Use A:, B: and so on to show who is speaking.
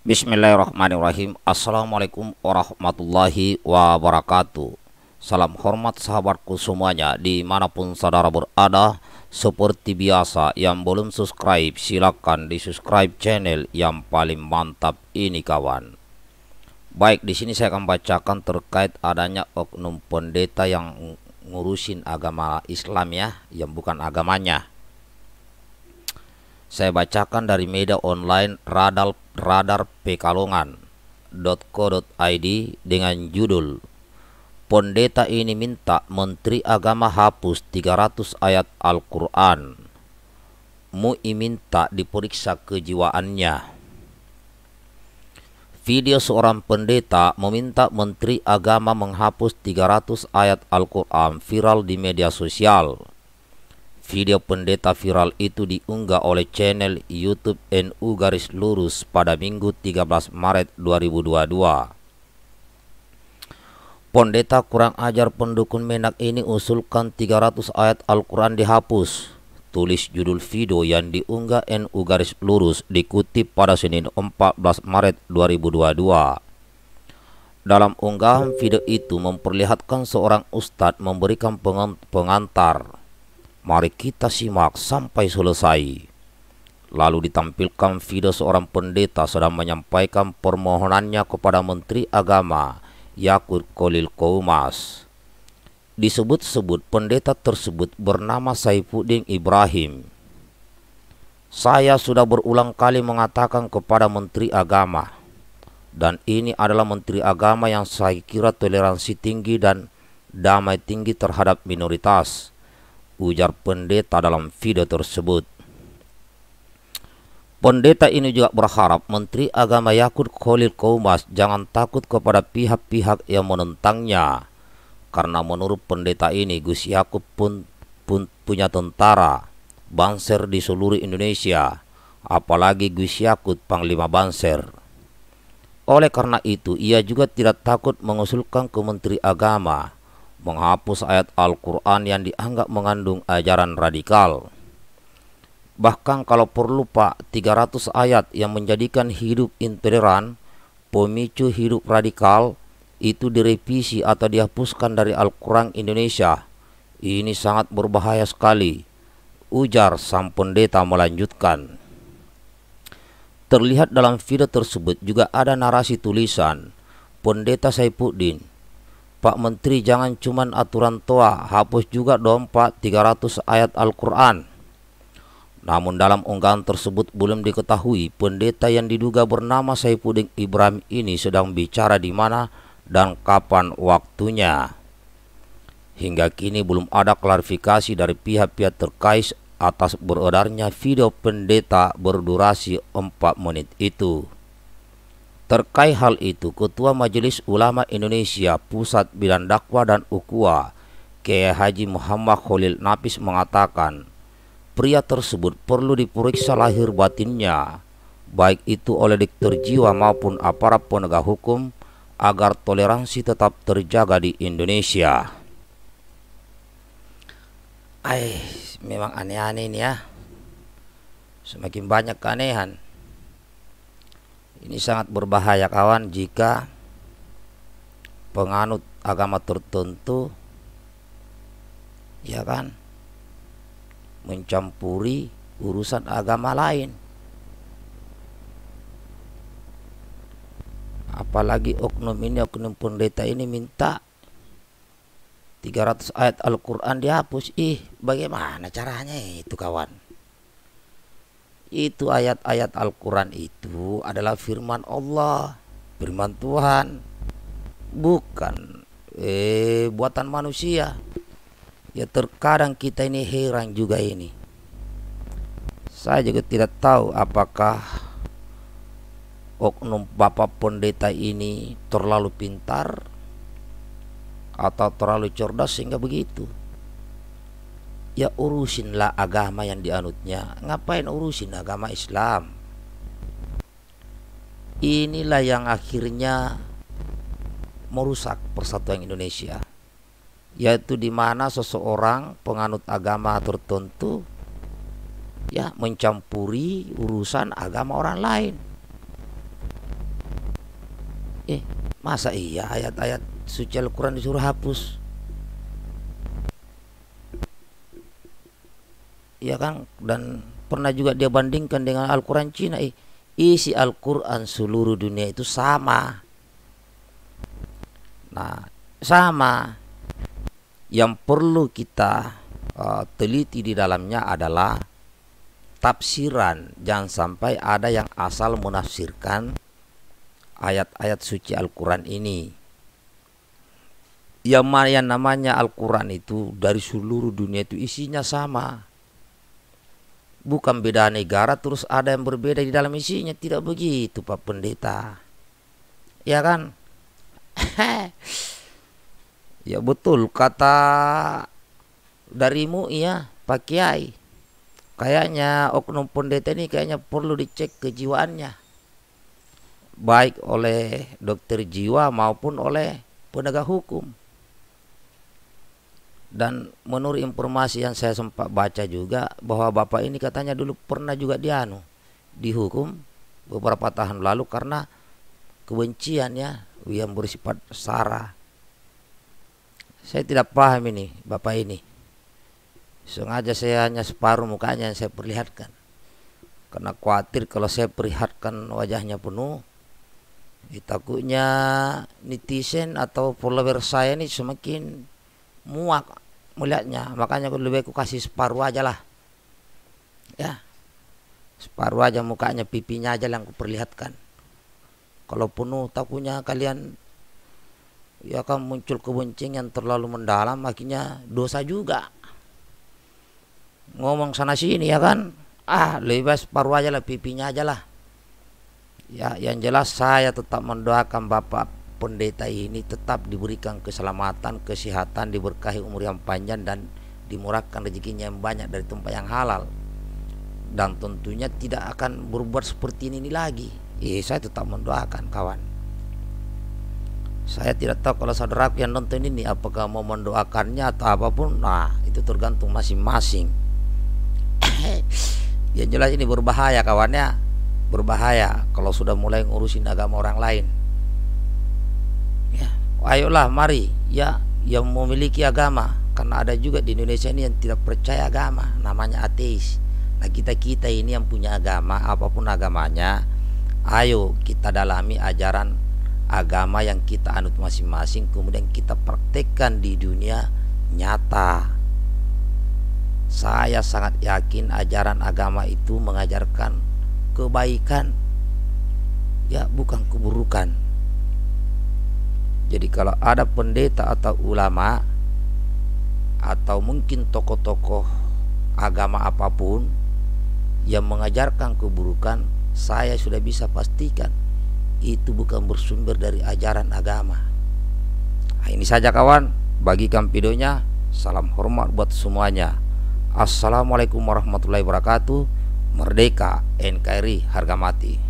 A: Bismillahirrahmanirrahim Assalamualaikum warahmatullahi wabarakatuh Salam hormat sahabatku semuanya Dimanapun saudara berada Seperti biasa yang belum subscribe Silahkan di subscribe channel yang paling mantap ini kawan Baik di sini saya akan bacakan terkait adanya oknum pendeta yang ngurusin agama Islam ya Yang bukan agamanya saya bacakan dari media online radar radar pekalongan.co.id dengan judul Pendeta ini minta Menteri Agama hapus 300 ayat Al-Qur'an. Mui minta diperiksa kejiwaannya. Video seorang pendeta meminta Menteri Agama menghapus 300 ayat Al-Quran viral di media sosial. Video pendeta viral itu diunggah oleh channel YouTube NU Garis Lurus pada Minggu 13 Maret 2022. Pendeta kurang ajar pendukung Menak ini usulkan 300 ayat Al-Quran dihapus. Tulis judul video yang diunggah NU Garis Lurus dikutip pada Senin 14 Maret 2022. Dalam unggahan video itu memperlihatkan seorang ustadz memberikan pengantar Mari kita simak sampai selesai. Lalu ditampilkan video seorang pendeta sedang menyampaikan permohonannya kepada Menteri Agama, Yakut Kolil Koumas. Disebut-sebut pendeta tersebut bernama Saifuddin Ibrahim. Saya sudah berulang kali mengatakan kepada Menteri Agama, dan ini adalah Menteri Agama yang saya kira toleransi tinggi dan damai tinggi terhadap minoritas ujar pendeta dalam video tersebut. Pendeta ini juga berharap Menteri Agama Yakut Khalil Kaumas jangan takut kepada pihak-pihak yang menentangnya. Karena menurut pendeta ini Gus Yakut pun, pun punya tentara, banser di seluruh Indonesia, apalagi Gus Yakut Panglima Banser. Oleh karena itu, ia juga tidak takut mengusulkan ke Menteri Agama menghapus ayat Al-Quran yang dianggap mengandung ajaran radikal. Bahkan kalau perlu Pak, 300 ayat yang menjadikan hidup intoleran, pemicu hidup radikal, itu direvisi atau dihapuskan dari Al-Quran Indonesia. Ini sangat berbahaya sekali. Ujar sang pendeta melanjutkan. Terlihat dalam video tersebut juga ada narasi tulisan Pendeta Saipuddin Pak Menteri jangan cuma aturan tua, hapus juga dong Pak 300 ayat Al-Quran. Namun dalam unggahan tersebut belum diketahui pendeta yang diduga bernama Saifuddin Ibrahim ini sedang bicara di mana dan kapan waktunya. Hingga kini belum ada klarifikasi dari pihak-pihak terkait atas beredarnya video pendeta berdurasi 4 menit itu. Terkait hal itu, Ketua Majelis Ulama Indonesia Pusat Bidan Dakwah dan Ukua, Kiai Haji Muhammad Khalil napis mengatakan, pria tersebut perlu diperiksa lahir batinnya, baik itu oleh dokter jiwa maupun aparat penegak hukum, agar toleransi tetap terjaga di Indonesia. Ay, memang aneh-aneh ini ya. Semakin banyak keanehan. Ini sangat berbahaya kawan jika penganut agama tertentu ya kan mencampuri urusan agama lain. Apalagi oknum ini oknum pendeta ini minta 300 ayat Al-Qur'an dihapus. Ih, bagaimana caranya itu kawan? Itu ayat-ayat Al-Quran itu adalah firman Allah, firman Tuhan, bukan eh, buatan manusia. Ya terkadang kita ini heran juga ini. Saya juga tidak tahu apakah oknum bapak pendeta ini terlalu pintar atau terlalu cerdas sehingga begitu ya urusinlah agama yang dianutnya ngapain urusin agama Islam inilah yang akhirnya merusak persatuan Indonesia yaitu di mana seseorang penganut agama tertentu ya mencampuri urusan agama orang lain eh masa iya ayat-ayat suci Al-Quran disuruh hapus ya kan dan pernah juga dia bandingkan dengan Al-Quran Cina eh, isi Al-Quran seluruh dunia itu sama nah sama yang perlu kita uh, teliti di dalamnya adalah tafsiran jangan sampai ada yang asal menafsirkan ayat-ayat suci Al-Quran ini yang mana yang namanya Al-Quran itu dari seluruh dunia itu isinya sama Bukan beda negara terus ada yang berbeda di dalam isinya. Tidak begitu Pak Pendeta. Ya kan? ya betul kata darimu iya Pak Kiai. Kayaknya oknum pendeta ini kayaknya perlu dicek kejiwaannya. Baik oleh dokter jiwa maupun oleh penegak hukum dan menurut informasi yang saya sempat baca juga bahwa bapak ini katanya dulu pernah juga dianu dihukum beberapa tahun lalu karena kebenciannya yang bersifat sara. Saya tidak paham ini bapak ini. Sengaja saya hanya separuh mukanya yang saya perlihatkan. Karena khawatir kalau saya perlihatkan wajahnya penuh, takutnya netizen atau follower saya ini semakin muak melihatnya makanya aku lebih aku kasih separuh aja lah ya separuh aja mukanya pipinya aja yang aku perlihatkan kalau penuh takunya kalian ya akan muncul kebuncing yang terlalu mendalam akhirnya dosa juga ngomong sana sini ya kan ah lebih baik separuh aja lah pipinya aja lah ya yang jelas saya tetap mendoakan bapak pendeta ini tetap diberikan keselamatan, kesehatan, diberkahi umur yang panjang dan dimurahkan rezekinya yang banyak dari tempat yang halal. Dan tentunya tidak akan berbuat seperti ini lagi. Eh, saya tetap mendoakan kawan. Saya tidak tahu kalau saudara yang nonton ini apakah mau mendoakannya atau apapun. Nah, itu tergantung masing-masing. yang jelas ini berbahaya kawannya. Berbahaya kalau sudah mulai ngurusin agama orang lain ayolah mari ya yang memiliki agama karena ada juga di Indonesia ini yang tidak percaya agama namanya ateis nah kita kita ini yang punya agama apapun agamanya ayo kita dalami ajaran agama yang kita anut masing-masing kemudian kita praktekkan di dunia nyata saya sangat yakin ajaran agama itu mengajarkan kebaikan ya bukan keburukan jadi kalau ada pendeta atau ulama atau mungkin tokoh-tokoh agama apapun yang mengajarkan keburukan, saya sudah bisa pastikan itu bukan bersumber dari ajaran agama. Nah, ini saja kawan, bagikan videonya. Salam hormat buat semuanya. Assalamualaikum warahmatullahi wabarakatuh. Merdeka NKRI harga mati.